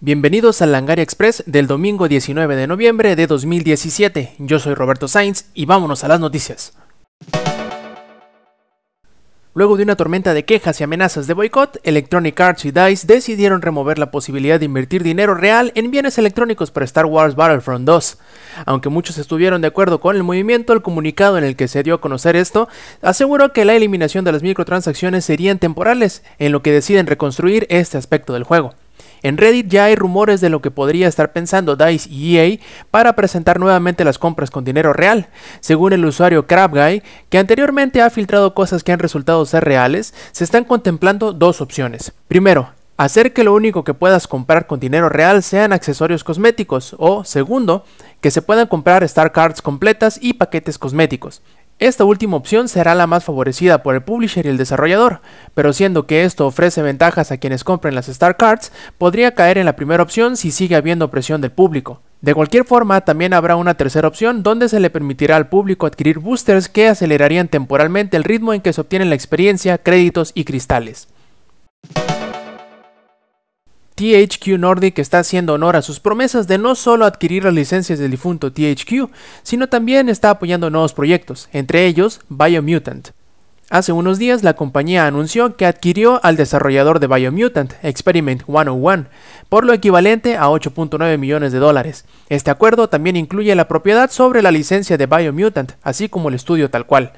Bienvenidos al Langaria Express del domingo 19 de noviembre de 2017. Yo soy Roberto Sainz y vámonos a las noticias. Luego de una tormenta de quejas y amenazas de boicot, Electronic Arts y DICE decidieron remover la posibilidad de invertir dinero real en bienes electrónicos para Star Wars Battlefront 2. Aunque muchos estuvieron de acuerdo con el movimiento, el comunicado en el que se dio a conocer esto aseguró que la eliminación de las microtransacciones serían temporales, en lo que deciden reconstruir este aspecto del juego. En Reddit ya hay rumores de lo que podría estar pensando DICE y e EA para presentar nuevamente las compras con dinero real. Según el usuario CrabGuy, que anteriormente ha filtrado cosas que han resultado ser reales, se están contemplando dos opciones. Primero, hacer que lo único que puedas comprar con dinero real sean accesorios cosméticos o, segundo, que se puedan comprar Star Cards completas y paquetes cosméticos. Esta última opción será la más favorecida por el publisher y el desarrollador, pero siendo que esto ofrece ventajas a quienes compren las Star Cards, podría caer en la primera opción si sigue habiendo presión del público. De cualquier forma, también habrá una tercera opción donde se le permitirá al público adquirir boosters que acelerarían temporalmente el ritmo en que se obtienen la experiencia, créditos y cristales. THQ Nordic está haciendo honor a sus promesas de no solo adquirir las licencias del difunto THQ, sino también está apoyando nuevos proyectos, entre ellos Biomutant. Hace unos días la compañía anunció que adquirió al desarrollador de Biomutant, Experiment 101, por lo equivalente a 8.9 millones de dólares. Este acuerdo también incluye la propiedad sobre la licencia de Biomutant, así como el estudio tal cual.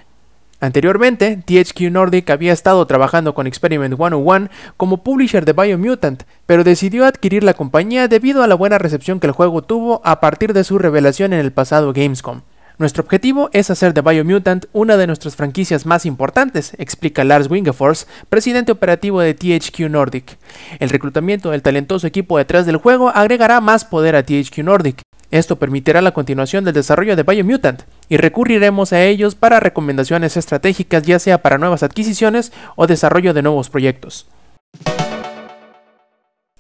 Anteriormente, THQ Nordic había estado trabajando con Experiment 101 como publisher de Biomutant, pero decidió adquirir la compañía debido a la buena recepción que el juego tuvo a partir de su revelación en el pasado Gamescom. Nuestro objetivo es hacer de Biomutant una de nuestras franquicias más importantes, explica Lars Wingefors, presidente operativo de THQ Nordic. El reclutamiento del talentoso equipo detrás del juego agregará más poder a THQ Nordic, esto permitirá la continuación del desarrollo de Biomutant y recurriremos a ellos para recomendaciones estratégicas ya sea para nuevas adquisiciones o desarrollo de nuevos proyectos.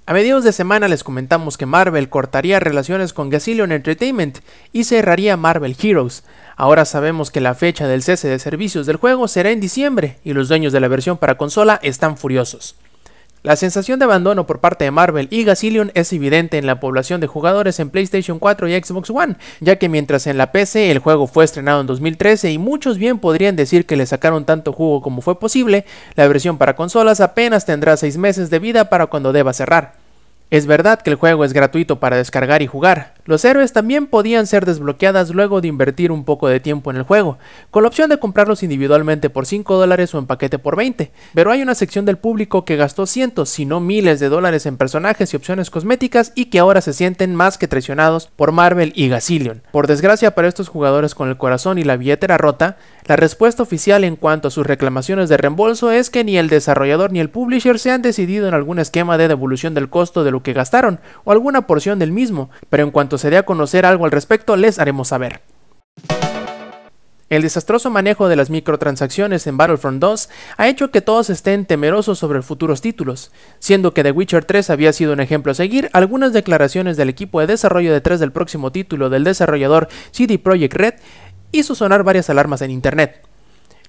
A mediados de semana les comentamos que Marvel cortaría relaciones con Gazillion Entertainment y cerraría Marvel Heroes. Ahora sabemos que la fecha del cese de servicios del juego será en diciembre y los dueños de la versión para consola están furiosos. La sensación de abandono por parte de Marvel y Gazillion es evidente en la población de jugadores en PlayStation 4 y Xbox One, ya que mientras en la PC el juego fue estrenado en 2013 y muchos bien podrían decir que le sacaron tanto jugo como fue posible, la versión para consolas apenas tendrá 6 meses de vida para cuando deba cerrar. Es verdad que el juego es gratuito para descargar y jugar, los héroes también podían ser desbloqueadas luego de invertir un poco de tiempo en el juego, con la opción de comprarlos individualmente por 5 dólares o en paquete por 20, pero hay una sección del público que gastó cientos, si no miles de dólares en personajes y opciones cosméticas y que ahora se sienten más que traicionados por Marvel y Gazillion. Por desgracia para estos jugadores con el corazón y la billetera rota, la respuesta oficial en cuanto a sus reclamaciones de reembolso es que ni el desarrollador ni el publisher se han decidido en algún esquema de devolución del costo de lo que gastaron o alguna porción del mismo, pero en cuanto se dé a conocer algo al respecto, les haremos saber. El desastroso manejo de las microtransacciones en Battlefront 2 ha hecho que todos estén temerosos sobre futuros títulos, siendo que The Witcher 3 había sido un ejemplo a seguir, algunas declaraciones del equipo de desarrollo detrás del próximo título del desarrollador CD Projekt Red hizo sonar varias alarmas en Internet.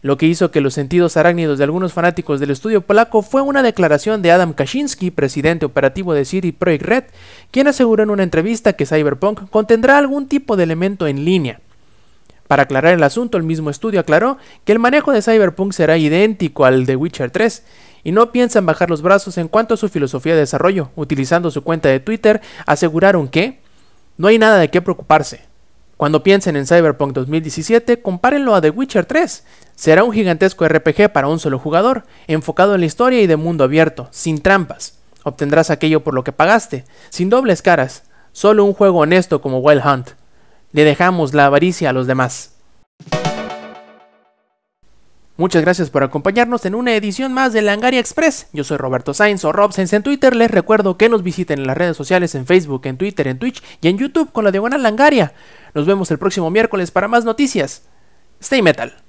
Lo que hizo que los sentidos arácnidos de algunos fanáticos del estudio polaco fue una declaración de Adam Kaczynski, presidente operativo de City Projekt Red, quien aseguró en una entrevista que Cyberpunk contendrá algún tipo de elemento en línea. Para aclarar el asunto, el mismo estudio aclaró que el manejo de Cyberpunk será idéntico al de Witcher 3, y no piensan bajar los brazos en cuanto a su filosofía de desarrollo. Utilizando su cuenta de Twitter, aseguraron que no hay nada de qué preocuparse. Cuando piensen en Cyberpunk 2017, compárenlo a The Witcher 3. Será un gigantesco RPG para un solo jugador, enfocado en la historia y de mundo abierto, sin trampas. Obtendrás aquello por lo que pagaste, sin dobles caras, solo un juego honesto como Wild Hunt. Le dejamos la avaricia a los demás. Muchas gracias por acompañarnos en una edición más de Langaria Express. Yo soy Roberto Sainz o Rob Sainz en Twitter. Les recuerdo que nos visiten en las redes sociales en Facebook, en Twitter, en Twitch y en YouTube con la diagonal Langaria. Nos vemos el próximo miércoles para más noticias. Stay metal.